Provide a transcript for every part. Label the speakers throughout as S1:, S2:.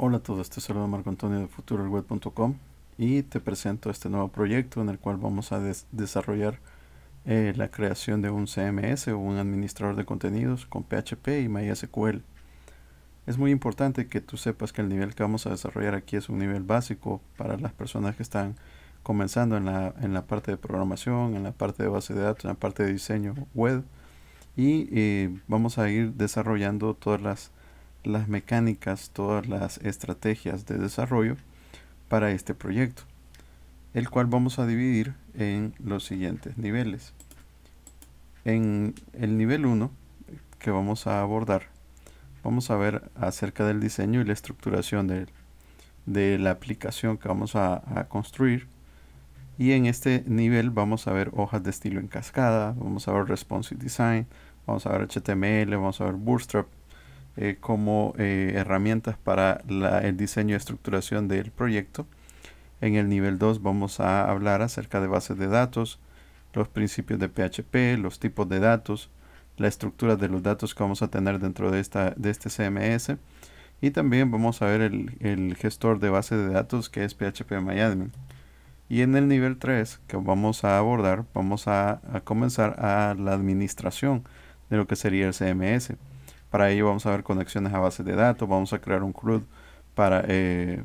S1: Hola a todos, te saludo Marco Antonio de futuroweb.com y te presento este nuevo proyecto en el cual vamos a desarrollar eh, la creación de un CMS o un administrador de contenidos con PHP y MySQL. Es muy importante que tú sepas que el nivel que vamos a desarrollar aquí es un nivel básico para las personas que están comenzando en la, en la parte de programación, en la parte de base de datos, en la parte de diseño web y eh, vamos a ir desarrollando todas las las mecánicas, todas las estrategias de desarrollo para este proyecto, el cual vamos a dividir en los siguientes niveles. En el nivel 1 que vamos a abordar, vamos a ver acerca del diseño y la estructuración de, la aplicación que vamos a construir. Y en este nivel vamos a ver hojas de estilo en cascada, vamos a ver responsive design, vamos a ver HTML, vamos a ver Bootstrap, eh, como eh, herramientas para el diseño y estructuración del proyecto. En el nivel 2 vamos a hablar acerca de bases de datos, los principios de PHP, los tipos de datos, la estructura de los datos que vamos a tener dentro de, esta, de este CMS y también vamos a ver el, gestor de base de datos que es PHP MyAdmin. Y en el nivel 3 que vamos a abordar, vamos a comenzar a la administración de lo que sería el CMS. Para ello vamos a ver conexiones a base de datos, vamos a crear un CRUD para, eh,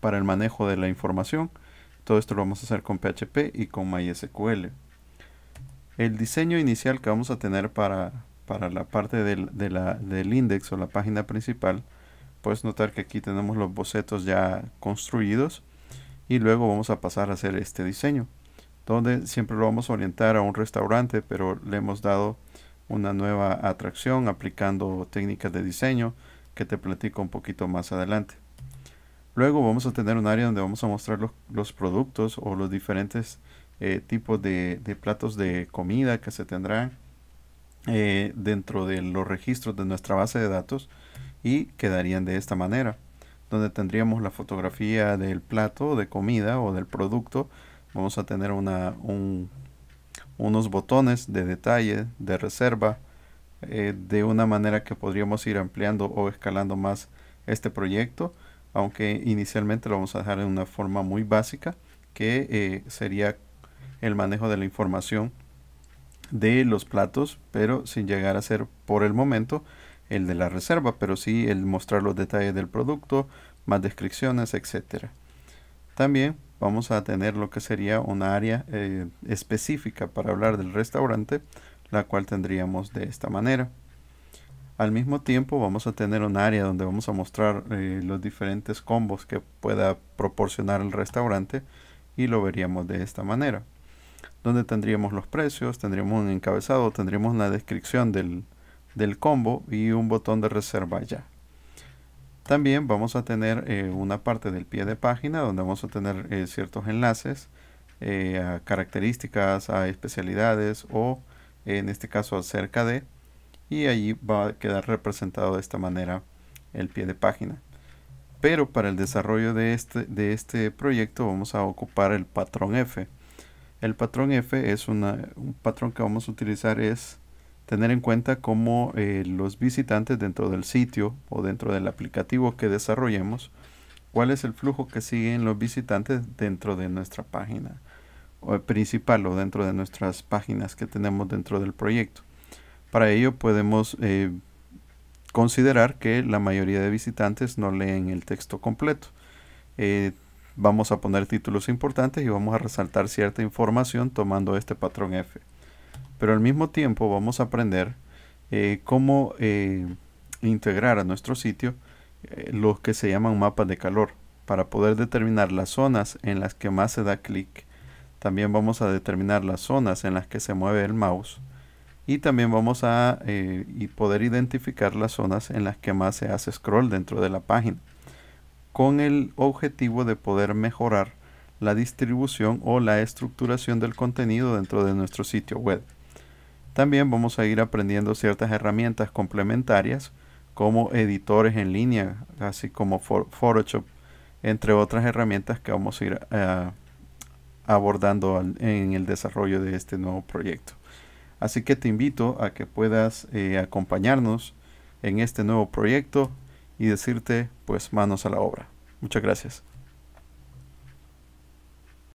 S1: para el manejo de la información. Todo esto lo vamos a hacer con PHP y con MySQL. El diseño inicial que vamos a tener para, la parte del, del index o la página principal, puedes notar que aquí tenemos los bocetos ya construidos y luego vamos a pasar a hacer este diseño, donde siempre lo vamos a orientar a un restaurante, pero le hemos dado una nueva atracción aplicando técnicas de diseño que te platico un poquito más adelante. Luego vamos a tener un área donde vamos a mostrar los, los productos o los diferentes eh, tipos de, platos de comida que se tendrán eh, dentro de los registros de nuestra base de datos y quedarían de esta manera, donde tendríamos la fotografía del plato de comida o del producto. Vamos a tener una, un unos botones de detalle, de reserva, eh, de una manera que podríamos ir ampliando o escalando más este proyecto, aunque inicialmente lo vamos a dejar en una forma muy básica, que eh, sería el manejo de la información de los platos, pero sin llegar a ser por el momento el de la reserva, pero sí el mostrar los detalles del producto, más descripciones, etcétera. También vamos a tener lo que sería una área eh, específica para hablar del restaurante, la cual tendríamos de esta manera. Al mismo tiempo vamos a tener un área donde vamos a mostrar eh, los diferentes combos que pueda proporcionar el restaurante y lo veríamos de esta manera. Donde tendríamos los precios, tendríamos un encabezado, tendríamos la descripción del combo y un botón de reserva ya. También vamos a tener eh, una parte del pie de página donde vamos a tener eh, ciertos enlaces eh, a características, a especialidades o en este caso acerca de y allí va a quedar representado de esta manera el pie de página. Pero para el desarrollo de este, de este proyecto vamos a ocupar el patrón F. El patrón F es un patrón que vamos a utilizar es tener en cuenta cómo eh, los visitantes dentro del sitio o dentro del aplicativo que desarrollemos, cuál es el flujo que siguen los visitantes dentro de nuestra página principal o dentro de nuestras páginas que tenemos dentro del proyecto. Para ello podemos eh, considerar que la mayoría de visitantes no leen el texto completo. Eh, vamos a poner títulos importantes y vamos a resaltar cierta información tomando este patrón F pero al mismo tiempo vamos a aprender eh, cómo eh, integrar a nuestro sitio eh, los que se llaman mapas de calor para poder determinar las zonas en las que más se da clic. También vamos a determinar las zonas en las que se mueve el mouse y también vamos a poder identificar las zonas en las que más se hace scroll dentro de la página con el objetivo de poder mejorar la distribución o la estructuración del contenido dentro de nuestro sitio web. También vamos a ir aprendiendo ciertas herramientas complementarias como editores en línea, así como Photoshop, entre otras herramientas que vamos a ir eh, abordando en el desarrollo de este nuevo proyecto. Así que te invito a que puedas eh, acompañarnos en este nuevo proyecto y decirte pues manos a la obra. Muchas gracias.